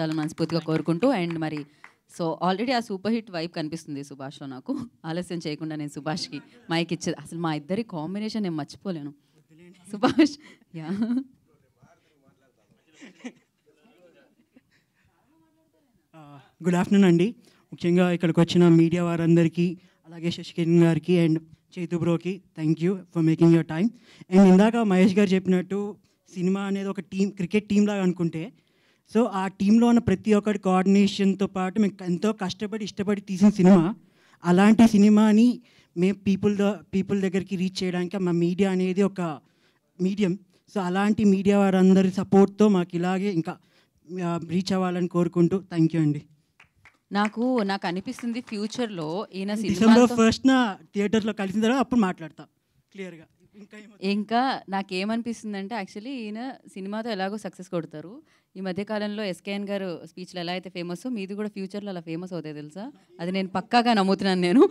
సాధించాలని మనస్ఫూర్తిగా కోరుకుంటూ అండ్ మరి సో ఆల్రెడీ ఆ సూపర్ హిట్ వైప్ కనిపిస్తుంది సుభాష్లో నాకు ఆలస్యం చేయకుండా నేను సుభాష్కి మైక్ ఇచ్చేది అసలు మా ఇద్దరి కాంబినేషన్ నేను మర్చిపోలేను సుభాష్ యా గుడ్ ఆఫ్టర్నూన్ అండి ముఖ్యంగా ఇక్కడికి వచ్చిన మీడియా వారందరికీ అలాగే శశికిరణ్ గారికి అండ్ చేతు బ్రోకి thank you for making your time and ఇందాక మహేష్ గారు చెప్పినట్టు సినిమా అనేది ఒక టీం క్రికెట్ టీం లాగా అనుకుంటే సో ఆ టీంలో ఉన్న ప్రతి ఒక్కటి కోఆర్డినేషన్తో పాటు మేము ఎంతో కష్టపడి ఇష్టపడి తీసిన సినిమా అలాంటి సినిమాని మేము పీపుల్ పీపుల్ దగ్గరికి రీచ్ చేయడానికి మా మీడియా అనేది ఒక మీడియం సో అలాంటి మీడియా వారందరి సపోర్ట్తో మాకు ఇలాగే ఇంకా రీచ్ అవ్వాలని కోరుకుంటూ థ్యాంక్ యూ అండి నాకు నాకు అనిపిస్తుంది ఫ్యూచర్లో ఈయన సినిమా ఫస్ట్ నా థియేటర్లో కలిసిన తర్వాత అప్పుడు మాట్లాడతాను క్లియర్గా ఇంకా అంటే యాక్చువల్లీ ఈయన సినిమాతో ఎలాగో సక్సెస్ కొడతారు ఈ మధ్యకాలంలో ఎస్కేఎన్ గారు స్పీచ్లు ఎలా అయితే ఫేమస్ మీది కూడా ఫ్యూచర్లో అలా ఫేమస్ అవుతాయి తెలుసా అది నేను పక్కాగా నమ్ముతున్నాను నేను